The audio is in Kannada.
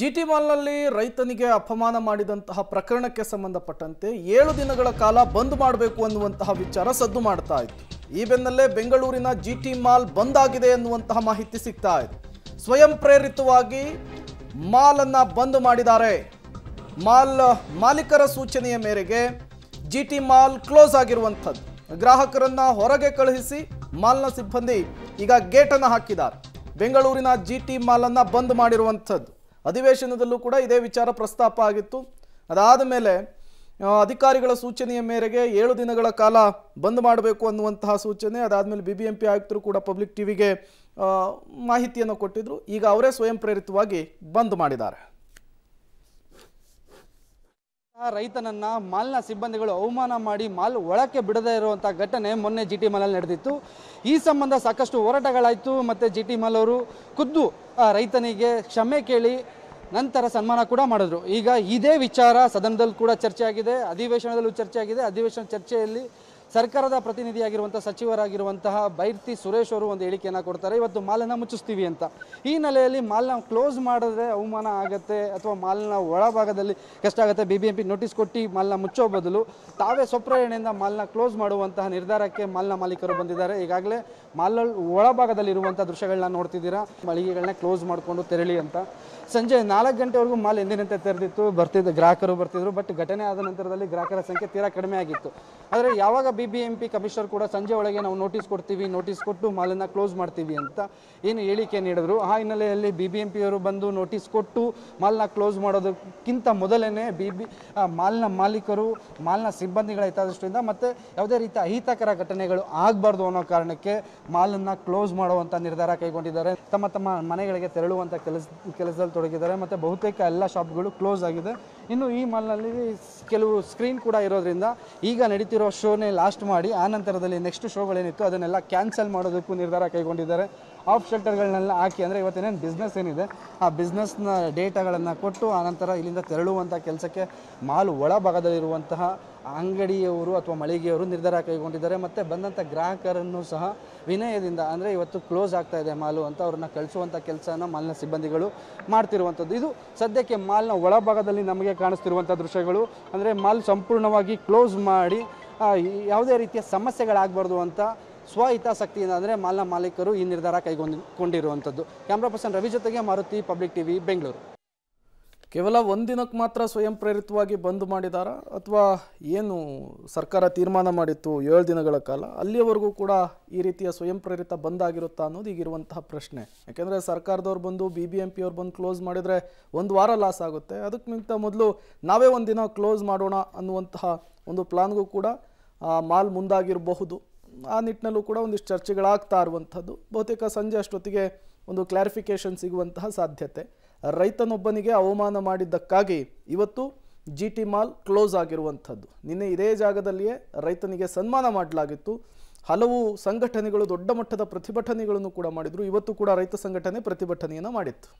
ಜಿ ಟಿ ಮಾಲ್ನಲ್ಲಿ ರೈತನಿಗೆ ಅಪಮಾನ ಮಾಡಿದಂತಹ ಪ್ರಕರಣಕ್ಕೆ ಸಂಬಂಧಪಟ್ಟಂತೆ ಏಳು ದಿನಗಳ ಕಾಲ ಬಂದ್ ಮಾಡಬೇಕು ಅನ್ನುವಂತಹ ವಿಚಾರ ಸದ್ದು ಮಾಡ್ತಾ ಇತ್ತು ಈ ಬೆನ್ನಲ್ಲೇ ಬೆಂಗಳೂರಿನ ಜಿ ಟಿ ಮಾಲ್ ಬಂದ್ ಆಗಿದೆ ಎನ್ನುವಂತಹ ಮಾಹಿತಿ ಸಿಗ್ತಾ ಇದೆ ಸ್ವಯಂ ಪ್ರೇರಿತವಾಗಿ ಮಾಲನ್ನು ಬಂದ್ ಮಾಡಿದ್ದಾರೆ ಮಾಲ್ ಮಾಲೀಕರ ಸೂಚನೆಯ ಮೇರೆಗೆ ಜಿ ಟಿ ಮಾಲ್ ಕ್ಲೋಸ್ ಆಗಿರುವಂಥದ್ದು ಗ್ರಾಹಕರನ್ನ ಹೊರಗೆ ಕಳುಹಿಸಿ ಮಾಲ್ನ ಸಿಬ್ಬಂದಿ ಈಗ ಗೇಟನ್ನು ಹಾಕಿದ್ದಾರೆ ಬೆಂಗಳೂರಿನ ಜಿ ಟಿ ಮಾಲನ್ನು ಬಂದ್ ಮಾಡಿರುವಂಥದ್ದು ಅಧಿವೇಶನದಲ್ಲೂ ಕೂಡ ಇದೇ ವಿಚಾರ ಪ್ರಸ್ತಾಪ ಆಗಿತ್ತು ಅದಾದ ಮೇಲೆ ಅಧಿಕಾರಿಗಳ ಸೂಚನೆಯ ಮೇರೆಗೆ ಏಳು ದಿನಗಳ ಕಾಲ ಬಂದ್ ಮಾಡಬೇಕು ಅನ್ನುವಂತಹ ಸೂಚನೆ ಅದಾದಮೇಲೆ ಬಿ ಬಿ ಎಂ ಪಿ ಆಯುಕ್ತರು ಕೂಡ ಪಬ್ಲಿಕ್ ಟಿವಿಗೆ ಮಾಹಿತಿಯನ್ನು ಕೊಟ್ಟಿದ್ದರು ಈಗ ಅವರೇ ಸ್ವಯಂ ಪ್ರೇರಿತವಾಗಿ ಬಂದ್ ಮಾಡಿದ್ದಾರೆ ರೈತನನ್ನ ಮಾಲ್ನ ಸಿಬ್ಬಂದಿಗಳು ಅವಮಾನ ಮಾಡಿ ಮಾಲ್ ಒಳಕ್ಕೆ ಬಿಡದೇ ಇರುವಂತಹ ಘಟನೆ ಮೊನ್ನೆ ಜಿ ಟಿ ಮಾಲಲ್ಲಿ ನಡೆದಿತ್ತು ಈ ಸಂಬಂಧ ಸಾಕಷ್ಟು ಹೋರಾಟಗಳಾಯಿತು ಮತ್ತೆ ಜಿ ಟಿ ಮಾಲ್ ಅವರು ಖುದ್ದು ರೈತನಿಗೆ ಕ್ಷಮೆ ಕೇಳಿ ನಂತರ ಸನ್ಮಾನ ಕೂಡ ಮಾಡಿದ್ರು ಈಗ ಇದೇ ವಿಚಾರ ಸದನದಲ್ಲಿ ಕೂಡ ಚರ್ಚೆ ಆಗಿದೆ ಅಧಿವೇಶನದಲ್ಲೂ ಚರ್ಚೆ ಆಗಿದೆ ಅಧಿವೇಶನ ಚರ್ಚೆಯಲ್ಲಿ ಸರ್ಕಾರದ ಪ್ರತಿನಿಧಿಯಾಗಿರುವಂಥ ಸಚಿವರಾಗಿರುವಂತಹ ಬೈರ್ತಿ ಸುರೇಶ್ ಅವರು ಒಂದು ಹೇಳಿಕೆಯನ್ನು ಕೊಡ್ತಾರೆ ಇವತ್ತು ಮಾಲನ್ನ ಮುಚ್ಚಿಸ್ತೀವಿ ಅಂತ ಈ ನೆಲೆಯಲ್ಲಿ ಮಾಲ್ನ ಕ್ಲೋಸ್ ಮಾಡಿದ್ರೆ ಅವಮಾನ ಆಗುತ್ತೆ ಅಥವಾ ಮಾಲ್ನ ಒಳಭಾಗದಲ್ಲಿ ಕಷ್ಟ ಆಗುತ್ತೆ B B M P notice ಕೊಟ್ಟು ಮಾಲ್ನ ಮುಚ್ಚೋ ಬದಲು ತಾವೇ ಸ್ವಪ್ರೇರಣೆಯಿಂದ ಮಾಲ್ನ ಕ್ಲೋಸ್ ಮಾಡುವಂತಹ ನಿರ್ಧಾರಕ್ಕೆ ಮಾಲ್ನ ಮಾಲೀಕರು ಬಂದಿದ್ದಾರೆ ಈಗಾಗಲೇ ಒಳಭಾಗದಲ್ಲಿ ಒಳಭಾಗದಲ್ಲಿರುವಂಥ ದೃಶ್ಯಗಳನ್ನ ನೋಡ್ತಿದ್ದೀರಾ ಮಳಿಗೆಗಳನ್ನ ಕ್ಲೋಸ್ ಮಾಡಿಕೊಂಡು ತೆರಳಿ ಅಂತ ಸಂಜೆ ನಾಲ್ಕು ಗಂಟೆವರೆಗೂ ಮಾಲ್ ಎಂದಿನಂತೆ ತೆರೆದಿತ್ತು ಬರ್ತಿದ್ದ ಗ್ರಾಹಕರು ಬರ್ತಿದ್ರು ಬಟ್ ಘಟನೆ ಆದ ನಂತರದಲ್ಲಿ ಗ್ರಾಹಕರ ಸಂಖ್ಯೆ ತೀರಾ ಕಡಿಮೆ ಆಗಿತ್ತು ಆದರೆ ಯಾವಾಗ ಬಿ ಬಿ ಕಮಿಷನರ್ ಕೂಡ ಸಂಜೆ ಒಳಗೆ ನಾವು ನೋಟಿಸ್ ಕೊಡ್ತೀವಿ ನೋಟಿಸ್ ಕೊಟ್ಟು ಮಾಲನ್ನು ಕ್ಲೋಸ್ ಮಾಡ್ತೀವಿ ಅಂತ ಏನು ಹೇಳಿಕೆ ನೀಡಿದ್ರು ಆ ಹಿನ್ನೆಲೆಯಲ್ಲಿ ಬಿ ಬಿ ಎಂ ಬಂದು ನೋಟಿಸ್ ಕೊಟ್ಟು ಮಾಲನ್ನ ಕ್ಲೋಸ್ ಮಾಡೋದಕ್ಕಿಂತ ಮೊದಲೇ ಬಿ ಬಿ ಮಾಲ್ನ ಮಾಲೀಕರು ಮಾಲ್ನ ಸಿಬ್ಬಂದಿಗಳ ಹಿತಾದೃಷ್ಟಿಯಿಂದ ಮತ್ತು ಯಾವುದೇ ರೀತಿಯ ಅಹಿತಕರ ಘಟನೆಗಳು ಆಗಬಾರ್ದು ಅನ್ನೋ ಕಾರಣಕ್ಕೆ ಮಾಲನ್ನು ಕ್ಲೋಸ್ ಮಾಡುವಂಥ ನಿರ್ಧಾರ ಕೈಗೊಂಡಿದ್ದಾರೆ ತಮ್ಮ ತಮ್ಮ ಮನೆಗಳಿಗೆ ತೆರಳುವಂಥ ಕೆಲಸ ಕೆಲಸದಲ್ಲಿ ತೊಡಗಿದ್ದಾರೆ ಮತ್ತು ಬಹುತೇಕ ಎಲ್ಲ ಶಾಪ್ಗಳು ಕ್ಲೋಸ್ ಆಗಿದೆ ಇನ್ನು ಈ ಮಾಲ್ನಲ್ಲಿ ಕೆಲವು ಸ್ಕ್ರೀನ್ ಕೂಡ ಇರೋದ್ರಿಂದ ಈಗ ನಡೀತಿರೋ ಶೋನೇ ಲಾಸ್ಟ್ ಬ್ಲಾಸ್ಟ್ ಮಾಡಿ ಆ ನಂತರದಲ್ಲಿ ನೆಕ್ಸ್ಟ್ ಶೋಗಳೇನಿತ್ತು ಅದನ್ನೆಲ್ಲ ಕ್ಯಾನ್ಸಲ್ ಮಾಡೋದಕ್ಕೂ ನಿರ್ಧಾರ ಕೈಗೊಂಡಿದ್ದಾರೆ ಆಫ್ ಶೆಲ್ಟರ್ಗಳನ್ನೆಲ್ಲ ಹಾಕಿ ಅಂದರೆ ಇವತ್ತೇನೇನು ಬಿಸ್ನೆಸ್ ಏನಿದೆ ಆ ಬಿಸ್ನೆಸ್ನ ಡೇಟಾಗಳನ್ನು ಕೊಟ್ಟು ಆನಂತರ ಇಲ್ಲಿಂದ ತೆರಳುವಂಥ ಕೆಲಸಕ್ಕೆ ಮಾಲ್ ಒಳಭಾಗದಲ್ಲಿರುವಂತಹ ಅಂಗಡಿಯವರು ಅಥವಾ ಮಳಿಗೆಯವರು ನಿರ್ಧಾರ ಕೈಗೊಂಡಿದ್ದಾರೆ ಮತ್ತು ಬಂದಂಥ ಗ್ರಾಹಕರನ್ನು ಸಹ ವಿನಯದಿಂದ ಅಂದರೆ ಇವತ್ತು ಕ್ಲೋಸ್ ಆಗ್ತಾ ಇದೆ ಮಾಲು ಅಂತ ಅವ್ರನ್ನ ಕಳಿಸುವಂಥ ಕೆಲಸನ ಮಾಲ್ನ ಸಿಬ್ಬಂದಿಗಳು ಮಾಡ್ತಿರುವಂಥದ್ದು ಇದು ಸದ್ಯಕ್ಕೆ ಮಾಲ್ನ ಒಳಭಾಗದಲ್ಲಿ ನಮಗೆ ಕಾಣಿಸ್ತಿರುವಂಥ ದೃಶ್ಯಗಳು ಅಂದರೆ ಮಾಲ್ ಸಂಪೂರ್ಣವಾಗಿ ಕ್ಲೋಸ್ ಮಾಡಿ ಯಾವುದೇ ರೀತಿಯ ಸಮಸ್ಯೆಗಳಾಗಬಾರ್ದು ಅಂತ ಸ್ವಹಿತಾಸಕ್ತಿಯಿಂದ ಅಂದರೆ ಮಾಲ್ನ ಮಾಲೀಕರು ಈ ನಿರ್ಧಾರ ಕೈಗೊಂಡಿರುವಂಥದ್ದು ಕ್ಯಾಮ್ರಾ ಪರ್ಸನ್ ರವಿ ಜೊತೆಗೆ ಮಾರುತಿ ಪಬ್ಲಿಕ್ ಟಿವಿ ಬೆಂಗಳೂರು ಕೇವಲ ಒಂದಿನಕ್ಕೆ ಮಾತ್ರ ಸ್ವಯಂ ಪ್ರೇರಿತವಾಗಿ ಬಂದ್ ಮಾಡಿದಾರಾ ಅಥವಾ ಏನು ಸರ್ಕಾರ ತೀರ್ಮಾನ ಮಾಡಿತ್ತು ಏಳು ದಿನಗಳ ಕಾಲ ಅಲ್ಲಿಯವರೆಗೂ ಕೂಡ ಈ ರೀತಿಯ ಸ್ವಯಂ ಪ್ರೇರಿತ ಬಂದ್ ಆಗಿರುತ್ತಾ ಅನ್ನೋದು ಈಗಿರುವಂತಹ ಪ್ರಶ್ನೆ ಯಾಕೆಂದರೆ ಸರ್ಕಾರದವ್ರು ಬಂದು ಬಿ ಬಿ ಎಂ ಪಿ ಬಂದು ಕ್ಲೋಸ್ ಮಾಡಿದರೆ ಒಂದು ವಾರ ಲಾಸ್ ಆಗುತ್ತೆ ಅದಕ್ಕಿಂತ ಮೊದಲು ನಾವೇ ಒಂದಿನ ಕ್ಲೋಸ್ ಮಾಡೋಣ ಅನ್ನುವಂತಹ ಒಂದು ಪ್ಲಾನ್ಗೂ ಕೂಡ ಮಾಲ್ ಮುಂದಾಗಿರಬಹುದು ಆ ನಿಟ್ಟಿನಲ್ಲೂ ಕೂಡ ಒಂದಿಷ್ಟು ಚರ್ಚೆಗಳಾಗ್ತಾ ಇರುವಂಥದ್ದು ಬಹುತೇಕ ಸಂಜೆ ಅಷ್ಟೊತ್ತಿಗೆ ಒಂದು ಕ್ಲಾರಿಫಿಕೇಷನ್ ಸಿಗುವಂತಹ ಸಾಧ್ಯತೆ ರೈತನೊಬ್ಬನಿಗೆ ಅವಮಾನ ಮಾಡಿದ್ದಕ್ಕಾಗಿ ಇವತ್ತು ಜಿ ಟಿ ಮಾಲ್ ಕ್ಲೋಸ್ ಆಗಿರುವಂಥದ್ದು ನಿನ್ನೆ ಇದೇ ಜಾಗದಲ್ಲಿಯೇ ರೈತನಿಗೆ ಸನ್ಮಾನ ಮಾಡಲಾಗಿತ್ತು ಹಲವು ಸಂಘಟನೆಗಳು ದೊಡ್ಡ ಮಟ್ಟದ ಪ್ರತಿಭಟನೆಗಳನ್ನು ಕೂಡ ಮಾಡಿದರು ಇವತ್ತು ಕೂಡ ರೈತ ಸಂಘಟನೆ ಪ್ರತಿಭಟನೆಯನ್ನು ಮಾಡಿತ್ತು